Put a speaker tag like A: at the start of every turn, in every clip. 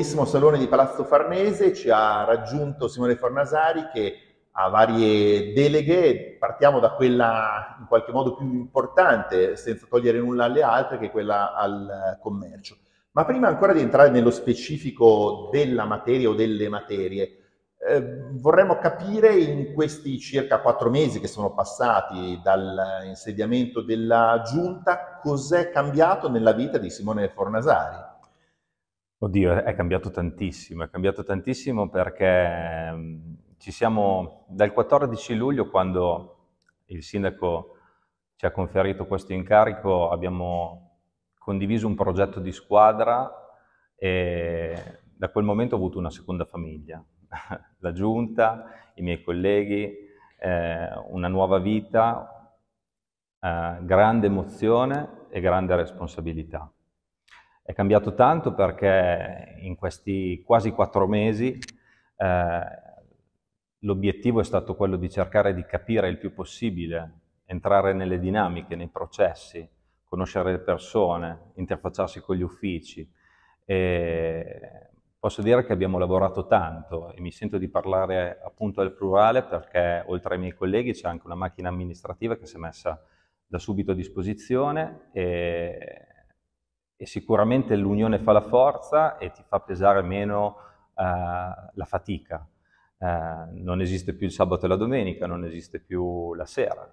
A: bellissimo salone di Palazzo Farnese ci ha raggiunto Simone Fornasari che ha varie deleghe, partiamo da quella in qualche modo più importante, senza togliere nulla alle altre, che è quella al commercio. Ma prima ancora di entrare nello specifico della materia o delle materie, eh, vorremmo capire in questi circa quattro mesi che sono passati dall'insediamento della giunta cos'è cambiato nella vita di Simone Fornasari.
B: Oddio, è cambiato tantissimo, è cambiato tantissimo perché ehm, ci siamo dal 14 luglio quando il sindaco ci ha conferito questo incarico, abbiamo condiviso un progetto di squadra e da quel momento ho avuto una seconda famiglia, la giunta, i miei colleghi, eh, una nuova vita, eh, grande emozione e grande responsabilità. È cambiato tanto perché in questi quasi quattro mesi eh, l'obiettivo è stato quello di cercare di capire il più possibile, entrare nelle dinamiche, nei processi, conoscere le persone, interfacciarsi con gli uffici. E posso dire che abbiamo lavorato tanto e mi sento di parlare appunto al plurale perché oltre ai miei colleghi c'è anche una macchina amministrativa che si è messa da subito a disposizione e e sicuramente l'unione fa la forza e ti fa pesare meno eh, la fatica. Eh, non esiste più il sabato e la domenica, non esiste più la sera,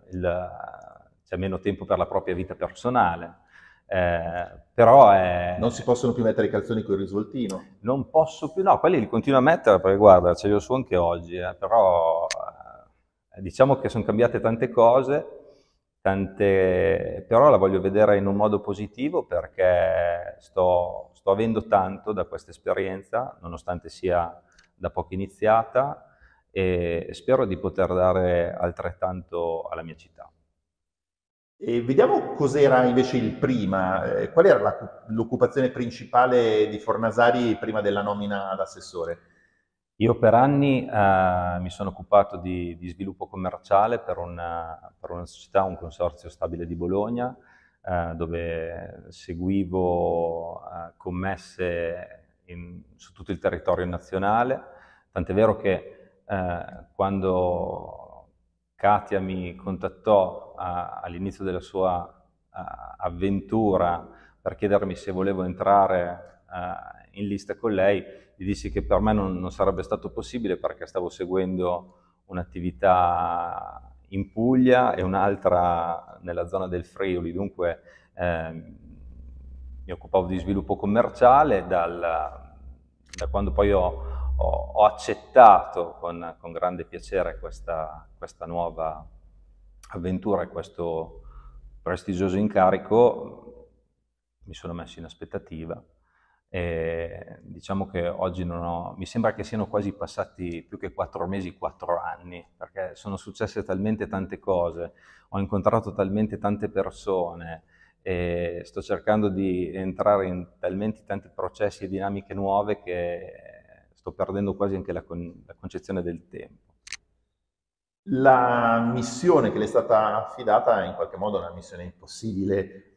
B: c'è meno tempo per la propria vita personale. Eh, però è... Non si possono più mettere i calzoni con il risvoltino Non posso più, no, quelli li continuo a mettere perché guarda, ce li ho su anche oggi, eh, però eh, diciamo che sono cambiate tante cose tante, però la voglio vedere in un modo positivo perché sto, sto avendo tanto da questa esperienza, nonostante sia da poco iniziata, e spero di poter dare
A: altrettanto alla mia città. E vediamo cos'era invece il prima, eh, qual era l'occupazione principale di Fornasari prima della nomina ad assessore?
B: Io per anni eh, mi sono occupato di, di sviluppo commerciale per una, per una, società, un consorzio stabile di Bologna, eh, dove seguivo eh, commesse in, su tutto il territorio nazionale, tant'è vero che eh, quando Katia mi contattò all'inizio della sua a, eh, avventura per chiedermi se volevo entrare eh, in lista con lei, gli dissi che per me non, non sarebbe stato possibile perché stavo seguendo un'attività in Puglia e un'altra nella zona del Friuli, dunque eh, mi occupavo di sviluppo commerciale, dal, da quando poi ho, ho, ho accettato con, con, grande piacere questa, questa nuova avventura e questo prestigioso incarico, mi sono messo in aspettativa, e diciamo che oggi non ho, mi sembra che siano quasi passati più che quattro mesi, quattro anni, perché sono successe talmente tante cose, ho incontrato talmente tante persone, sto cercando di entrare in talmente tanti processi e dinamiche nuove che sto perdendo quasi anche la, con, la concezione del tempo.
A: La missione che le è stata affidata è in qualche modo una missione impossibile, eh,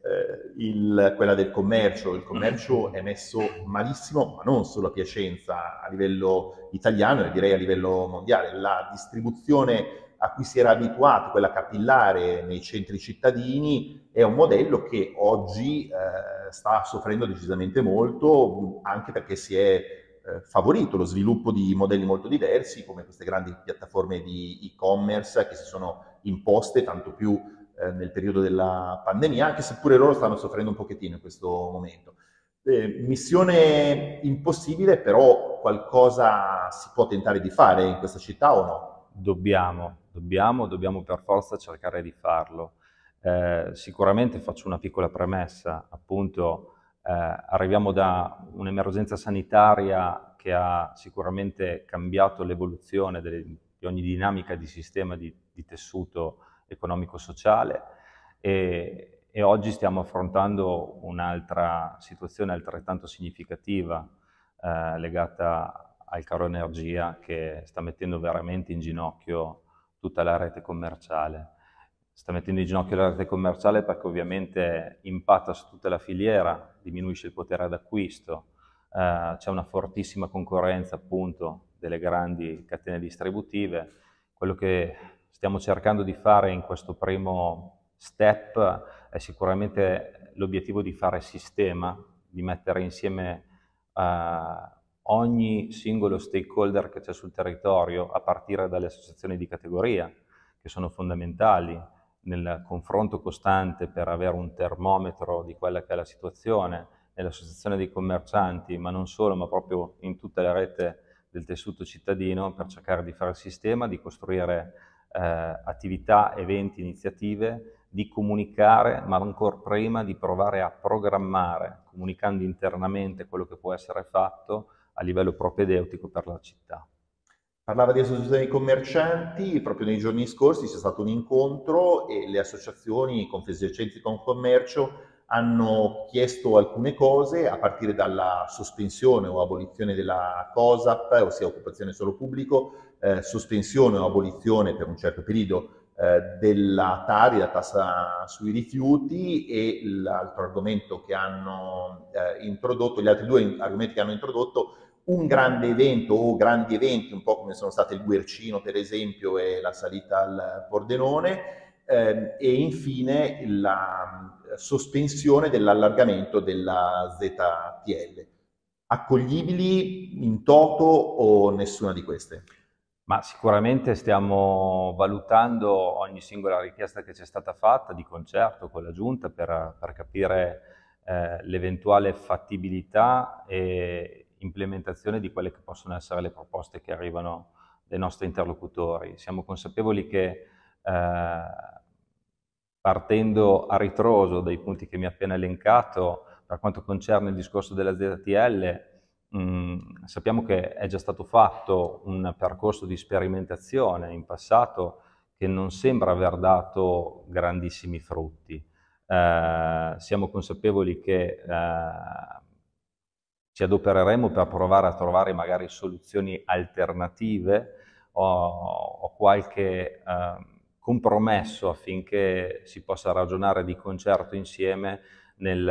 A: il, quella del commercio. Il commercio è messo malissimo, ma non solo a Piacenza, a livello italiano e direi a livello mondiale. La distribuzione a cui si era abituato, quella capillare nei centri cittadini, è un modello che oggi eh, sta soffrendo decisamente molto, anche perché si è eh, favorito lo sviluppo di modelli molto diversi come queste grandi piattaforme di e-commerce che si sono imposte tanto più eh, nel periodo della pandemia, anche se pure loro stanno soffrendo un pochettino in questo momento. Eh, missione impossibile, però qualcosa si può tentare di fare in questa città o no? Dobbiamo, dobbiamo, dobbiamo
B: per forza cercare di farlo. Eh, sicuramente faccio una piccola premessa, appunto eh, arriviamo da un'emergenza sanitaria che ha sicuramente cambiato l'evoluzione di ogni dinamica di sistema di, di tessuto economico-sociale e, e, oggi stiamo affrontando un'altra situazione altrettanto significativa eh, legata al caro energia che sta mettendo veramente in ginocchio tutta la rete commerciale sta mettendo in ginocchio la rete commerciale perché ovviamente impatta su tutta la filiera, diminuisce il potere d'acquisto, eh, c'è una fortissima concorrenza appunto delle grandi catene distributive. Quello che stiamo cercando di fare in questo primo step è sicuramente l'obiettivo di fare sistema, di mettere insieme eh, ogni singolo stakeholder che c'è sul territorio, a partire dalle associazioni di categoria, che sono fondamentali, nel confronto costante per avere un termometro di quella che è la situazione nell'associazione dei commercianti, ma non solo, ma proprio in tutta la rete del tessuto cittadino per cercare di fare il sistema, di costruire eh, attività, eventi, iniziative, di comunicare, ma ancora prima di provare a programmare, comunicando internamente quello che può essere fatto a livello propedeutico
A: per la città. Parlava di associazioni commercianti, proprio nei giorni scorsi c'è stato un incontro e le associazioni con commercio hanno chiesto alcune cose a partire dalla sospensione o abolizione della COSAP, ossia occupazione solo pubblico, eh, sospensione o abolizione per un certo periodo eh, della TARI, la tassa sui rifiuti e l'altro argomento che hanno eh, introdotto, gli altri due argomenti che hanno introdotto un grande evento o grandi eventi, un po' come sono state il Guercino per esempio e la salita al Pordenone, eh, e infine la eh, sospensione dell'allargamento della ZTL. Accoglibili in toto o nessuna di queste? Ma sicuramente stiamo valutando
B: ogni singola richiesta che ci è stata fatta di concerto con la giunta per, per capire eh, l'eventuale fattibilità e, implementazione di quelle che possono essere le proposte che arrivano dai nostri interlocutori. Siamo consapevoli che eh, partendo a ritroso dai punti che mi ha appena elencato, per quanto concerne il discorso della ZTL, mh, mm, sappiamo che è già stato fatto un percorso di sperimentazione in passato che non sembra aver dato grandissimi frutti. Eh, siamo consapevoli che eh, ci adopereremo per provare a trovare magari soluzioni alternative o, o qualche eh, compromesso affinché si possa ragionare di concerto insieme nel,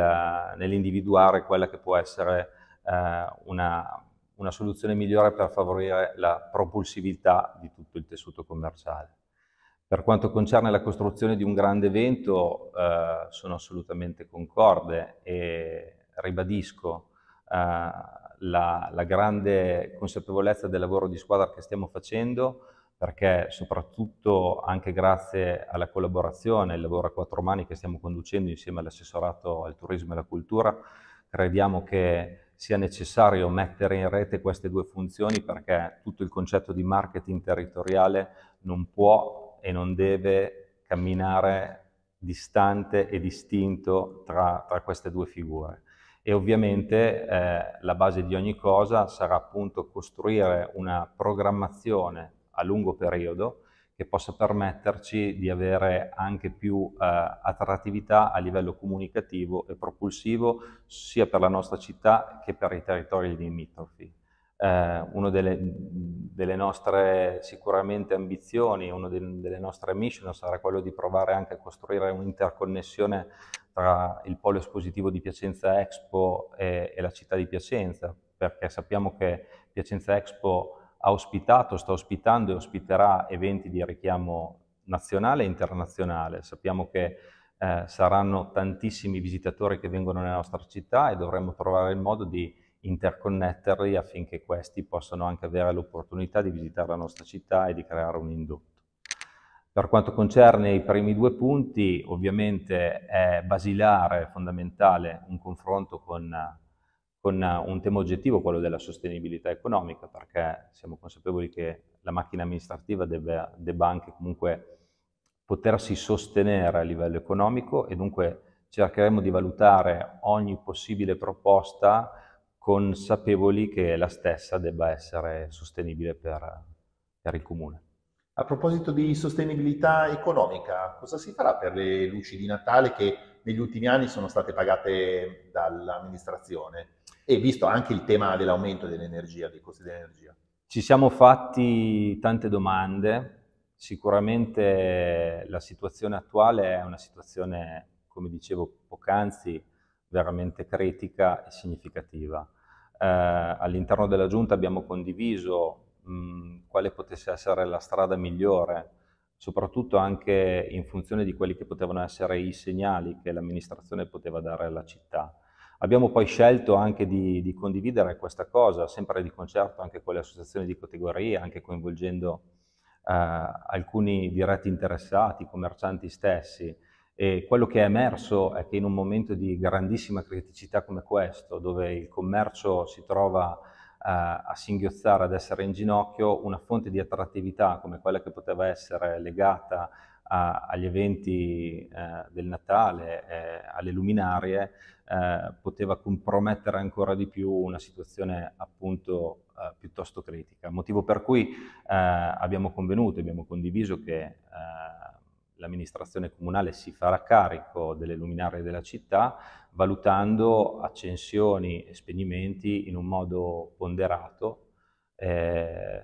B: nell'individuare quella che può essere eh, una, una soluzione migliore per favorire la propulsività di tutto il tessuto commerciale. Per quanto concerne la costruzione di un grande evento, eh, sono assolutamente concorde e ribadisco la, la grande consapevolezza del lavoro di squadra che stiamo facendo, perché soprattutto anche grazie alla collaborazione, il lavoro a quattro mani che stiamo conducendo insieme all'assessorato al turismo e alla cultura, crediamo che sia necessario mettere in rete queste due funzioni perché tutto il concetto di marketing territoriale non può e non deve camminare distante e distinto tra, tra queste due figure e ovviamente eh, la base di ogni cosa sarà appunto costruire una programmazione a lungo periodo che possa permetterci di avere anche più eh, attrattività a livello comunicativo e propulsivo sia per la nostra città che per i territori limitrofi eh, una delle, delle, nostre sicuramente ambizioni, una de, delle nostre mission sarà quello di provare anche a costruire un'interconnessione tra il polo espositivo di Piacenza Expo e, e la città di Piacenza, perché sappiamo che Piacenza Expo ha ospitato, sta ospitando e ospiterà eventi di richiamo nazionale e internazionale. Sappiamo che eh, saranno tantissimi visitatori che vengono nella nostra città e dovremo trovare il modo di interconnetterli affinché questi possano anche avere l'opportunità di visitare la nostra città e di creare un indotto. Per quanto concerne i primi due punti, ovviamente è basilare, fondamentale un confronto con, con un tema oggettivo, quello della sostenibilità economica, perché siamo consapevoli che la macchina amministrativa deve, debba anche comunque potersi sostenere a livello economico e dunque cercheremo di valutare ogni possibile proposta consapevoli che la stessa debba essere
A: sostenibile per, per il comune. A proposito di sostenibilità economica, cosa si farà per le luci di Natale che negli ultimi anni sono state pagate dall'amministrazione? E visto anche il tema dell'aumento dell'energia, dei costi dell'energia.
B: Ci siamo fatti tante domande, sicuramente la situazione attuale è una situazione, come dicevo poc'anzi, veramente critica e significativa. Eh, all'interno della Giunta abbiamo condiviso mh, quale potesse essere la strada migliore, soprattutto anche in funzione di quelli che potevano essere i segnali che l'amministrazione poteva dare alla città. Abbiamo poi scelto anche di, di condividere questa cosa, sempre di concerto anche con le associazioni di categoria, anche coinvolgendo eh, alcuni diretti interessati, i commercianti stessi, e quello che è emerso è che in un momento di grandissima criticità come questo, dove il commercio si trova eh, a singhiozzare, ad essere in ginocchio, una fonte di attrattività come quella che poteva essere legata a, agli eventi eh, del Natale, eh, alle luminarie, eh, poteva compromettere ancora di più una situazione appunto eh, piuttosto critica. Motivo per cui eh, abbiamo convenuto, abbiamo condiviso che l'amministrazione comunale si farà carico delle luminarie della città valutando accensioni e spegnimenti in un modo ponderato eh,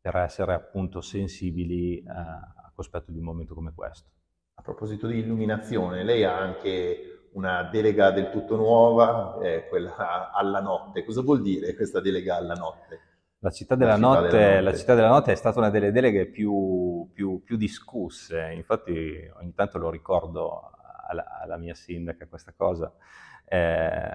B: per essere appunto sensibili eh, a cospetto di un momento come
A: questo. A proposito di illuminazione, lei ha anche una delega del tutto nuova, eh, quella alla notte. Cosa vuol dire questa delega alla notte? La città,
B: la, notte, città la città della, notte, è stata una delle deleghe più, più, più discusse, infatti ogni tanto lo ricordo alla, alla mia sindaca questa cosa. Eh,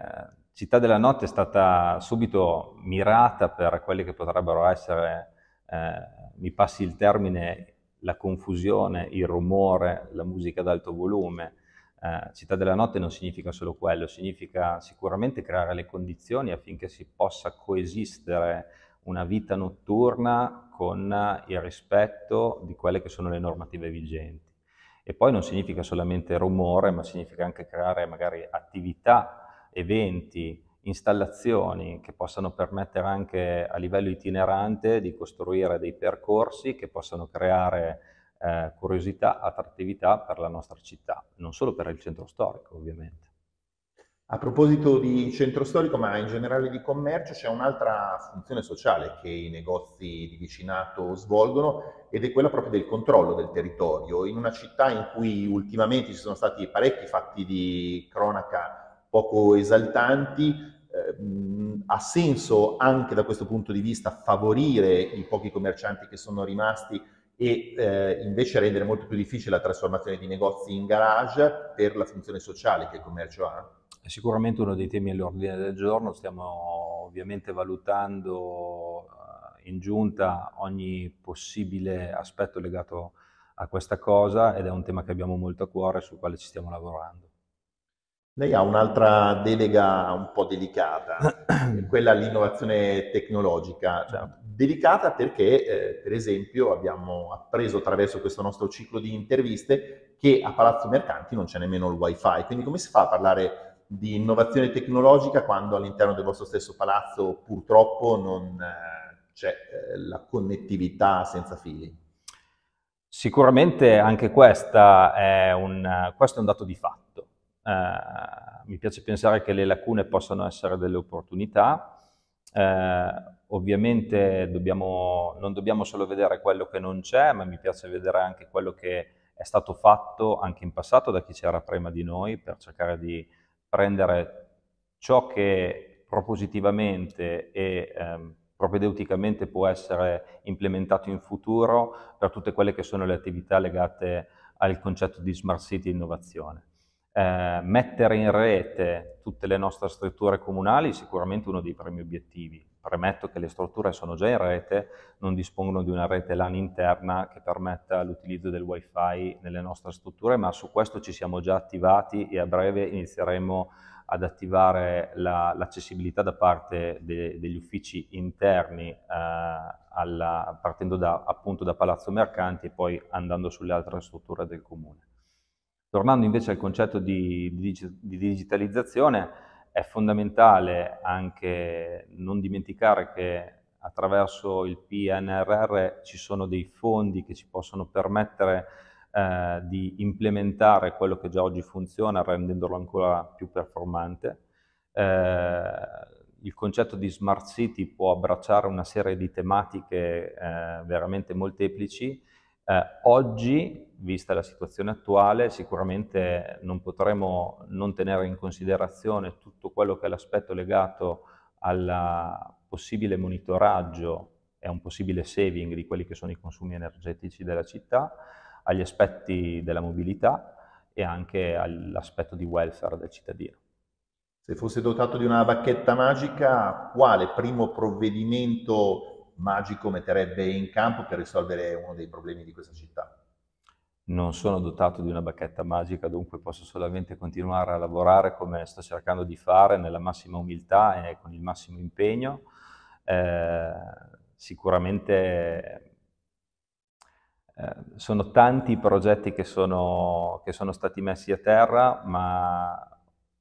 B: città della notte è stata subito mirata per quelle che potrebbero essere, eh, mi passi il termine, la confusione, il rumore, la musica ad alto volume. Eh, città della notte non significa solo quello, significa sicuramente creare le condizioni affinché si possa coesistere una vita notturna con il rispetto di quelle che sono le normative vigenti. E poi non significa solamente rumore, ma significa anche creare magari attività, eventi, installazioni che possano permettere anche a livello itinerante di costruire dei percorsi che possano creare eh, curiosità,
A: attrattività
B: per la nostra città, non solo per il centro storico ovviamente.
A: A proposito di centro storico, ma in generale di commercio, c'è un'altra funzione sociale che i negozi di vicinato svolgono ed è quella proprio del controllo del territorio. In una città in cui ultimamente ci sono stati parecchi fatti di cronaca poco esaltanti, eh, ha senso anche da questo punto di vista favorire i pochi commercianti che sono rimasti e eh, invece rendere molto più difficile la trasformazione di negozi in garage per la funzione sociale che il commercio ha?
B: È sicuramente uno dei temi all'ordine del giorno, stiamo ovviamente valutando eh, in giunta ogni possibile aspetto legato a questa cosa
A: ed è un tema che abbiamo molto a cuore e sul quale ci stiamo lavorando. Lei ha un'altra delega un po' delicata, quella all'innovazione tecnologica. Cioè, delicata perché, eh, per esempio, abbiamo appreso attraverso questo nostro ciclo di interviste che a Palazzo Mercanti non c'è nemmeno il wifi. Quindi come si fa a parlare di innovazione tecnologica quando all'interno del vostro stesso palazzo purtroppo non eh, c'è eh, la connettività senza fili?
B: Sicuramente anche è un, questo è un dato di fatto. Eh, mi piace pensare che le lacune possano essere delle opportunità. Eh, ovviamente dobbiamo, non dobbiamo solo vedere quello che non c'è, ma mi piace vedere anche quello che è stato fatto anche in passato da chi c'era prima di noi per cercare di prendere ciò che propositivamente e ehm, propedeuticamente può essere implementato in futuro per tutte quelle che sono le attività legate al concetto di smart city e innovazione. Eh, mettere in rete tutte le nostre strutture comunali è sicuramente uno dei primi obiettivi Premetto che le strutture sono già in rete, non dispongono di una rete LAN interna che permetta l'utilizzo del wifi nelle nostre strutture, ma su questo ci siamo già attivati e a breve inizieremo ad attivare l'accessibilità da parte de, degli uffici interni eh, alla, partendo da, appunto da Palazzo Mercanti e poi andando sulle altre strutture del comune. Tornando invece al concetto di, di, di digitalizzazione, è fondamentale anche non dimenticare che attraverso il PNRR ci sono dei fondi che ci possono permettere eh, di implementare quello che già oggi funziona rendendolo ancora più performante. Eh, il concetto di smart city può abbracciare una serie di tematiche eh, veramente molteplici eh, oggi, vista la situazione attuale, sicuramente non potremo non tenere in considerazione tutto quello che è l'aspetto legato al possibile monitoraggio e a un possibile saving di quelli che sono i consumi energetici della città, agli aspetti
A: della mobilità e anche all'aspetto di welfare del cittadino. Se fosse dotato di una bacchetta magica, quale primo provvedimento magico metterebbe in campo per risolvere uno dei problemi di questa città? Non sono
B: dotato di una bacchetta magica, dunque posso solamente continuare a lavorare come sto cercando di fare, nella massima umiltà e con il massimo impegno. Eh, sicuramente eh, sono tanti i progetti che sono, che sono stati messi a terra, ma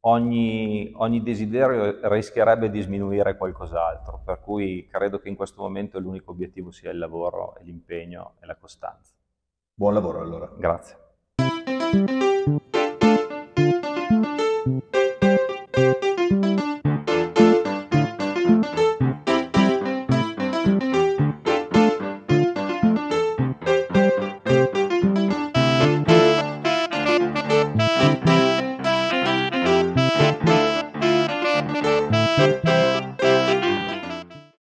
B: ogni, ogni desiderio rischierebbe di sminuire qualcos'altro, per cui credo che in questo momento l'unico obiettivo sia il lavoro, l'impegno e la costanza.
A: Buon lavoro allora.
B: Grazie.